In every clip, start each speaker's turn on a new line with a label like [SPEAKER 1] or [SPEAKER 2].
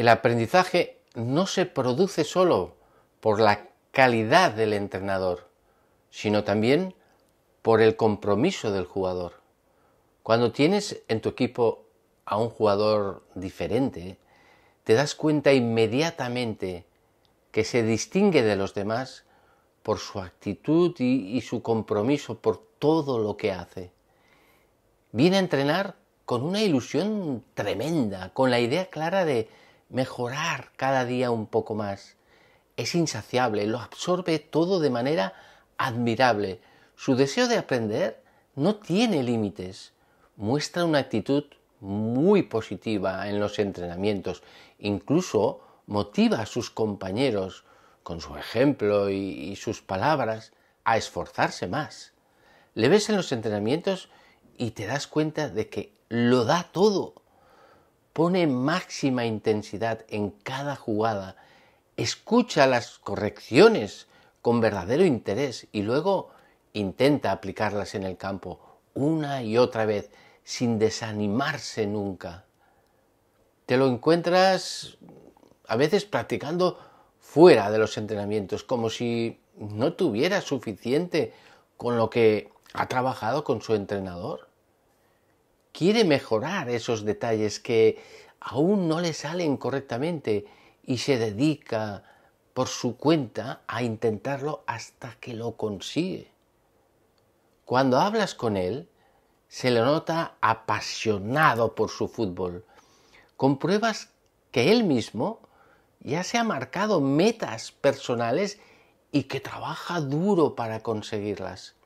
[SPEAKER 1] El aprendizaje no se produce solo por la calidad del entrenador, sino también por el compromiso del jugador. Cuando tienes en tu equipo a un jugador diferente, te das cuenta inmediatamente que se distingue de los demás por su actitud y, su compromiso por todo lo que hace. Viene a entrenar con una ilusión tremenda, con la idea clara de mejorar cada día un poco más. Es insaciable, lo absorbe todo de manera admirable. Su deseo de aprender no tiene límites. Muestra una actitud muy positiva en los entrenamientos. Incluso motiva a sus compañeros, con su ejemplo y, sus palabras, a esforzarse más. Le ves en los entrenamientos y te das cuenta de que lo da todo pone máxima intensidad en cada jugada, escucha las correcciones con verdadero interés y luego intenta aplicarlas en el campo una y otra vez sin desanimarse nunca. Te lo encuentras a veces practicando fuera de los entrenamientos, como si no tuviera suficiente con lo que ha trabajado con su entrenador quiere mejorar esos detalles que aún no le salen correctamente y se dedica por su cuenta a intentarlo hasta que lo consigue. Cuando hablas con él, se le nota apasionado por su fútbol. Compruebas que él mismo ya se ha marcado metas personales y que trabaja duro para conseguirlas.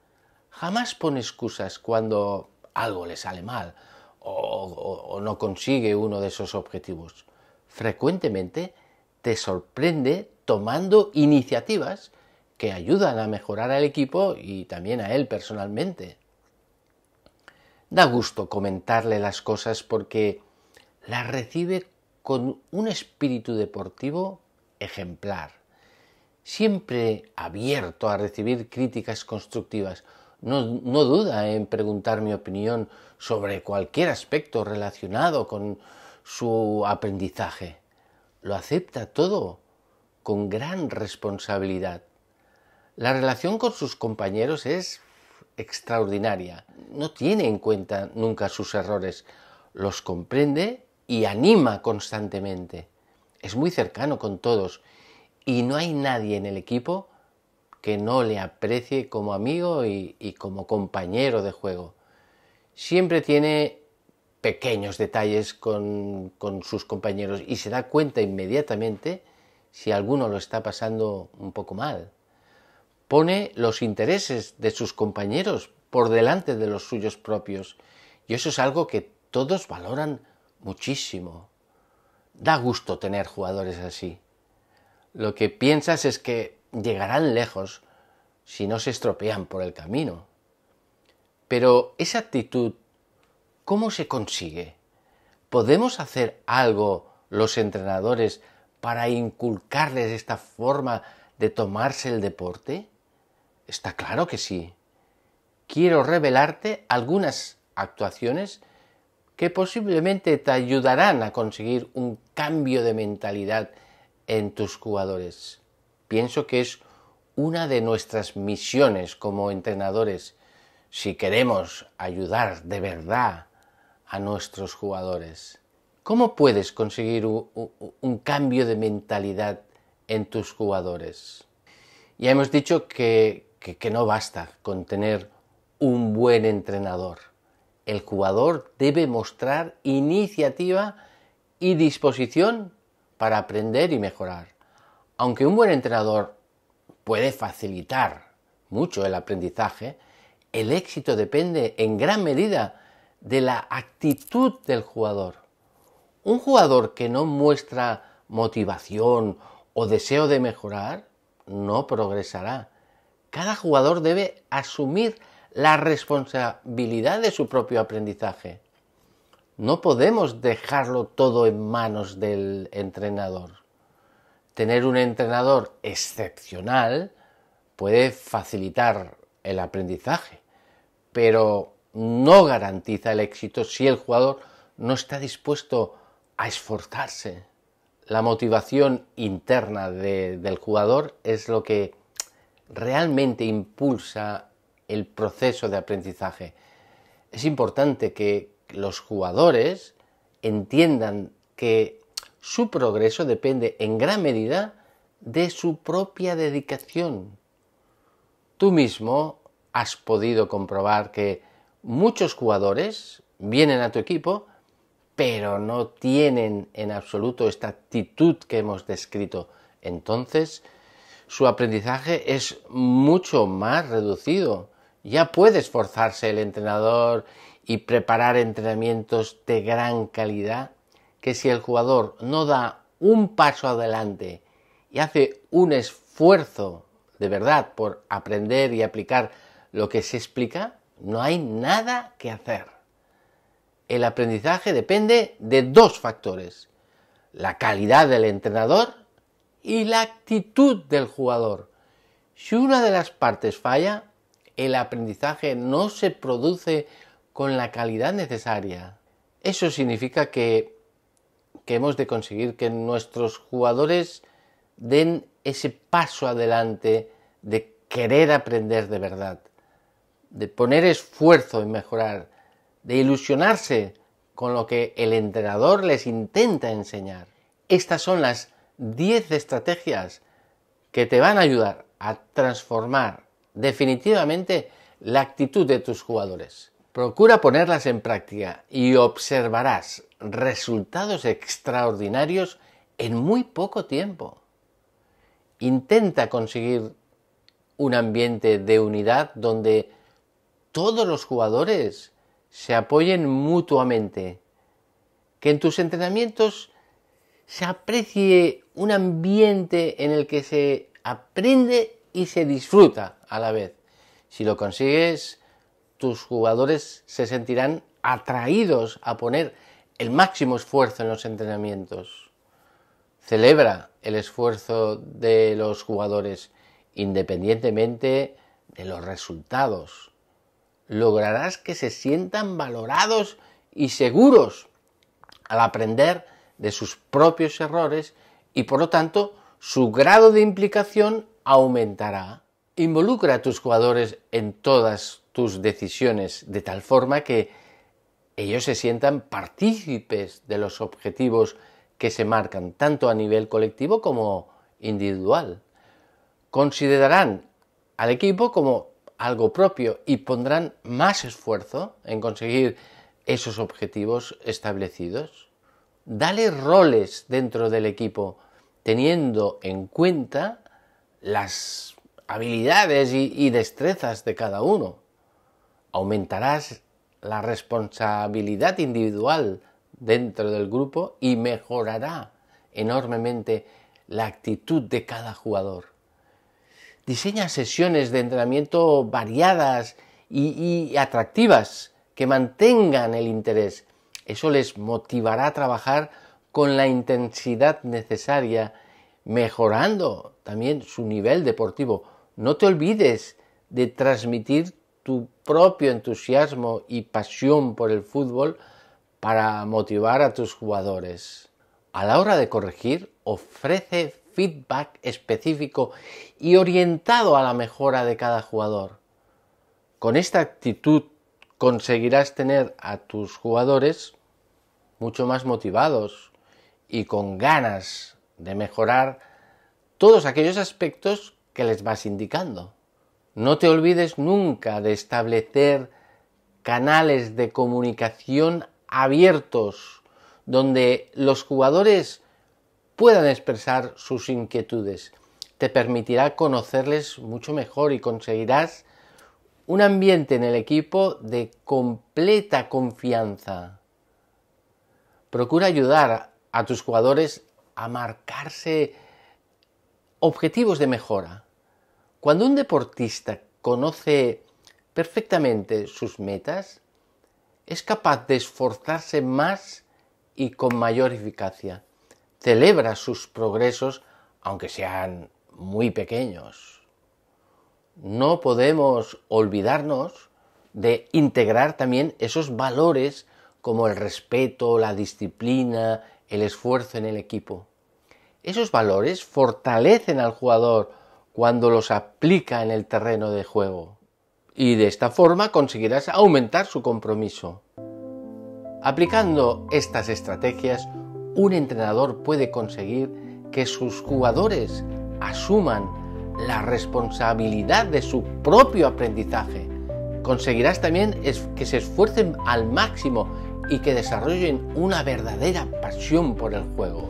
[SPEAKER 1] Jamás pone excusas cuando algo le sale mal o, no consigue uno de esos objetivos. Frecuentemente te sorprende tomando iniciativas que ayudan a mejorar al equipo y también a él personalmente. Da gusto comentarle las cosas porque las recibe con un espíritu deportivo ejemplar, siempre abierto a recibir críticas constructivas, no, duda en preguntar mi opinión sobre cualquier aspecto relacionado con su aprendizaje. Lo acepta todo con gran responsabilidad. La relación con sus compañeros es extraordinaria. No tiene en cuenta nunca sus errores, los comprende y anima constantemente. Es muy cercano con todos y no hay nadie en el equipo que no le aprecie como amigo y, como compañero de juego. Siempre tiene pequeños detalles con, sus compañeros y se da cuenta inmediatamente si alguno lo está pasando un poco mal. Pone los intereses de sus compañeros por delante de los suyos propios y eso es algo que todos valoran muchísimo. Da gusto tener jugadores así. Lo que piensas es que llegarán lejos si no se estropean por el camino. Pero esa actitud, ¿cómo se consigue? ¿Podemos hacer algo los entrenadores para inculcarles esta forma de tomarse el deporte? Está claro que sí. Quiero revelarte algunas actuaciones que posiblemente te ayudarán a conseguir un cambio de mentalidad en tus jugadores pienso que es una de nuestras misiones como entrenadores si queremos ayudar de verdad a nuestros jugadores. ¿Cómo puedes conseguir un, cambio de mentalidad en tus jugadores? Ya hemos dicho que no basta con tener un buen entrenador. El jugador debe mostrar iniciativa y disposición para aprender y mejorar aunque un buen entrenador puede facilitar mucho el aprendizaje, el éxito depende en gran medida de la actitud del jugador. Un jugador que no muestra motivación o deseo de mejorar no progresará. Cada jugador debe asumir la responsabilidad de su propio aprendizaje. No podemos dejarlo todo en manos del entrenador tener un entrenador excepcional puede facilitar el aprendizaje, pero no garantiza el éxito si el jugador no está dispuesto a esforzarse. La motivación interna del jugador es lo que realmente impulsa el proceso de aprendizaje. Es importante que los jugadores entiendan que su progreso depende en gran medida de su propia dedicación. Tú mismo has podido comprobar que muchos jugadores vienen a tu equipo, pero no tienen en absoluto esta actitud que hemos descrito. Entonces, su aprendizaje es mucho más reducido. Ya puede esforzarse el entrenador y preparar entrenamientos de gran calidad que si el jugador no da un paso adelante y hace un esfuerzo de verdad por aprender y aplicar lo que se explica, no hay nada que hacer. El aprendizaje depende de dos factores, la calidad del entrenador y la actitud del jugador. Si una de las partes falla, el aprendizaje no se produce con la calidad necesaria. Eso significa que que hemos de conseguir que nuestros jugadores den ese paso adelante de querer aprender de verdad, de poner esfuerzo en mejorar, de ilusionarse con lo que el entrenador les intenta enseñar. Estas son las 10 estrategias que te van a ayudar a transformar definitivamente la actitud de tus jugadores. Procura ponerlas en práctica y observarás resultados extraordinarios en muy poco tiempo. Intenta conseguir un ambiente de unidad donde todos los jugadores se apoyen mutuamente, que en tus entrenamientos se aprecie un ambiente en el que se aprende y se disfruta a la vez. Si lo consigues, tus jugadores se sentirán atraídos a poner el máximo esfuerzo en los entrenamientos. Celebra el esfuerzo de los jugadores independientemente de los resultados. Lograrás que se sientan valorados y seguros al aprender de sus propios errores y por lo tanto su grado de implicación aumentará. Involucra a tus jugadores en todas tus decisiones de tal forma que ellos se sientan partícipes de los objetivos que se marcan, tanto a nivel colectivo como individual. Considerarán al equipo como algo propio y pondrán más esfuerzo en conseguir esos objetivos establecidos. Dale roles dentro del equipo, teniendo en cuenta las habilidades y, destrezas de cada uno. Aumentarás la responsabilidad individual dentro del grupo y mejorará enormemente la actitud de cada jugador. Diseña sesiones de entrenamiento variadas y, atractivas que mantengan el interés. Eso les motivará a trabajar con la intensidad necesaria, mejorando también su nivel deportivo. No te olvides de transmitir tu propio entusiasmo y pasión por el fútbol para motivar a tus jugadores. A la hora de corregir, ofrece feedback específico y orientado a la mejora de cada jugador. Con esta actitud conseguirás tener a tus jugadores mucho más motivados y con ganas de mejorar todos aquellos aspectos que les vas indicando. No te olvides nunca de establecer canales de comunicación abiertos donde los jugadores puedan expresar sus inquietudes. Te permitirá conocerles mucho mejor y conseguirás un ambiente en el equipo de completa confianza. Procura ayudar a tus jugadores a marcarse objetivos de mejora. Cuando un deportista conoce perfectamente sus metas, es capaz de esforzarse más y con mayor eficacia. Celebra sus progresos, aunque sean muy pequeños. No podemos olvidarnos de integrar también esos valores como el respeto, la disciplina, el esfuerzo en el equipo. Esos valores fortalecen al jugador, cuando los aplica en el terreno de juego. Y de esta forma conseguirás aumentar su compromiso. Aplicando estas estrategias, un entrenador puede conseguir que sus jugadores asuman la responsabilidad de su propio aprendizaje. Conseguirás también que se esfuercen al máximo y que desarrollen una verdadera pasión por el juego.